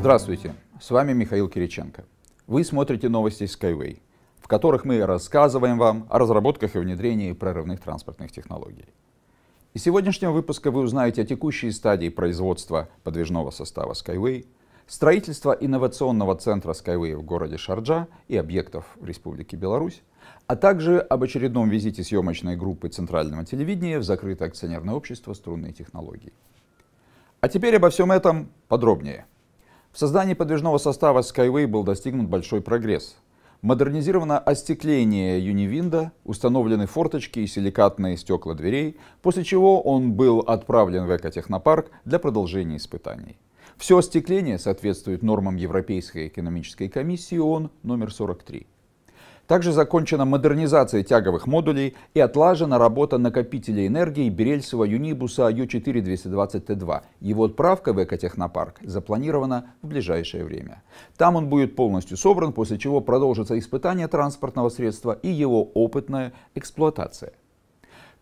Здравствуйте, с вами Михаил Кириченко. Вы смотрите новости Skyway, в которых мы рассказываем вам о разработках и внедрении прорывных транспортных технологий. Из сегодняшнего выпуска вы узнаете о текущей стадии производства подвижного состава Skyway, строительства инновационного центра Skyway в городе Шарджа и объектов в Республике Беларусь, а также об очередном визите съемочной группы Центрального телевидения в закрытое акционерное общество струнные технологии. А теперь обо всем этом подробнее – в создании подвижного состава Skyway был достигнут большой прогресс. Модернизировано остекление Юнивинда, установлены форточки и силикатные стекла дверей, после чего он был отправлен в экотехнопарк для продолжения испытаний. Все остекление соответствует нормам Европейской экономической комиссии ООН номер 43. Также закончена модернизация тяговых модулей и отлажена работа накопителя энергии Берельсова Юнибуса Ю4-220Т2. Его отправка в экотехнопарк запланирована в ближайшее время. Там он будет полностью собран, после чего продолжится испытание транспортного средства и его опытная эксплуатация.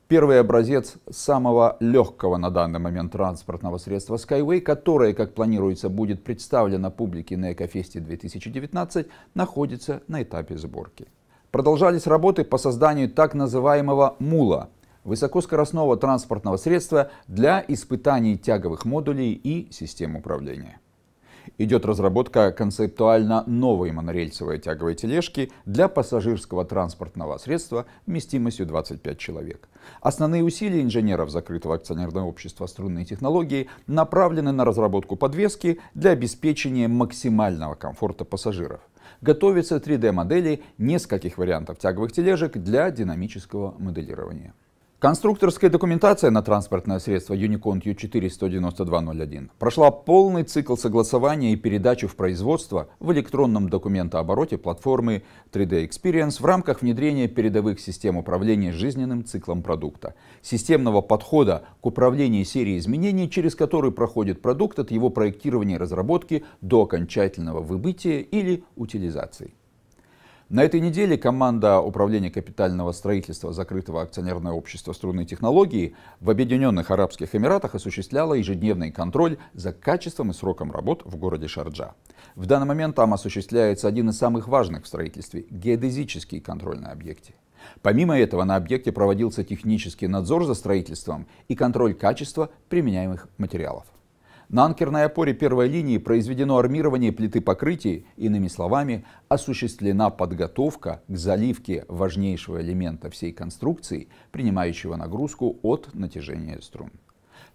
Первый образец самого легкого на данный момент транспортного средства Skyway, которое, как планируется, будет представлено публике на Экофесте 2019, находится на этапе сборки продолжались работы по созданию так называемого «мула» – высокоскоростного транспортного средства для испытаний тяговых модулей и систем управления. Идет разработка концептуально новой монорельсовой тяговой тележки для пассажирского транспортного средства вместимостью 25 человек. Основные усилия инженеров закрытого акционерного общества «Струнные технологии» направлены на разработку подвески для обеспечения максимального комфорта пассажиров – Готовятся 3D-модели нескольких вариантов тяговых тележек для динамического моделирования. Конструкторская документация на транспортное средство Unicon U4-19201 прошла полный цикл согласования и передачи в производство в электронном документообороте платформы 3D Experience в рамках внедрения передовых систем управления жизненным циклом продукта, системного подхода к управлению серией изменений, через который проходит продукт от его проектирования и разработки до окончательного выбытия или утилизации. На этой неделе команда Управления капитального строительства закрытого акционерного общества «Струнные технологии» в Объединенных Арабских Эмиратах осуществляла ежедневный контроль за качеством и сроком работ в городе Шарджа. В данный момент там осуществляется один из самых важных в строительстве – геодезический контроль на объекте. Помимо этого, на объекте проводился технический надзор за строительством и контроль качества применяемых материалов. На анкерной опоре первой линии произведено армирование плиты покрытий, иными словами, осуществлена подготовка к заливке важнейшего элемента всей конструкции, принимающего нагрузку от натяжения струн.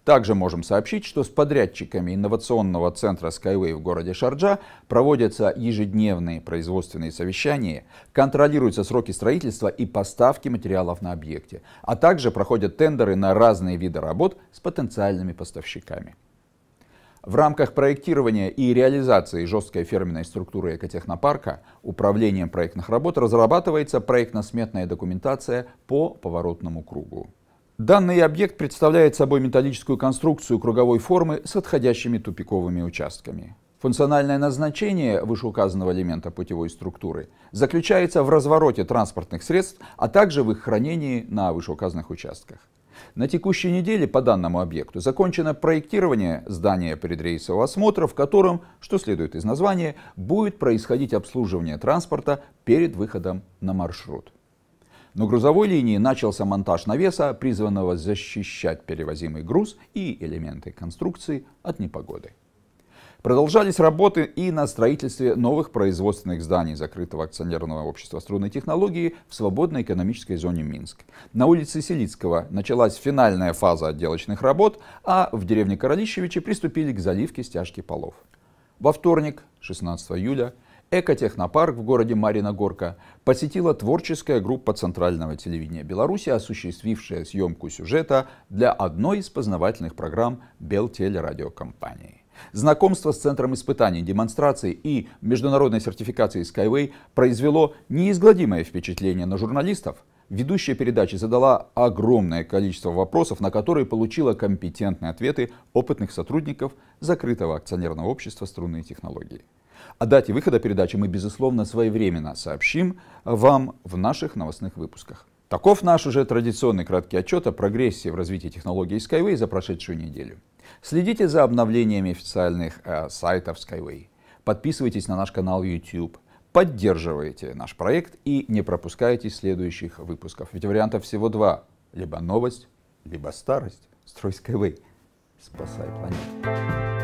Также можем сообщить, что с подрядчиками инновационного центра Skyway в городе Шарджа проводятся ежедневные производственные совещания, контролируются сроки строительства и поставки материалов на объекте, а также проходят тендеры на разные виды работ с потенциальными поставщиками. В рамках проектирования и реализации жесткой ферменной структуры экотехнопарка управлением проектных работ разрабатывается проектно-сметная документация по поворотному кругу. Данный объект представляет собой металлическую конструкцию круговой формы с отходящими тупиковыми участками. Функциональное назначение вышеуказанного элемента путевой структуры заключается в развороте транспортных средств, а также в их хранении на вышеуказанных участках. На текущей неделе по данному объекту закончено проектирование здания предрейсового осмотра, в котором, что следует из названия, будет происходить обслуживание транспорта перед выходом на маршрут. На грузовой линии начался монтаж навеса, призванного защищать перевозимый груз и элементы конструкции от непогоды. Продолжались работы и на строительстве новых производственных зданий закрытого акционерного общества струнной технологии в свободной экономической зоне Минск. На улице Селицкого началась финальная фаза отделочных работ, а в деревне Королищевичи приступили к заливке стяжки полов. Во вторник, 16 июля, Экотехнопарк в городе Марина Горка посетила творческая группа Центрального телевидения Беларуси, осуществившая съемку сюжета для одной из познавательных программ Белтелерадиокомпании. Знакомство с центром испытаний, демонстрации и международной сертификации Skyway произвело неизгладимое впечатление на журналистов. Ведущая передачи задала огромное количество вопросов, на которые получила компетентные ответы опытных сотрудников закрытого акционерного общества струнные технологии. О дате выхода передачи мы, безусловно, своевременно сообщим вам в наших новостных выпусках. Таков наш уже традиционный краткий отчет о прогрессе в развитии технологии Skyway за прошедшую неделю. Следите за обновлениями официальных э, сайтов Skyway. Подписывайтесь на наш канал YouTube. Поддерживайте наш проект и не пропускайте следующих выпусков. Ведь вариантов всего два. Либо новость, либо старость. Строй Skyway. Спасай планету.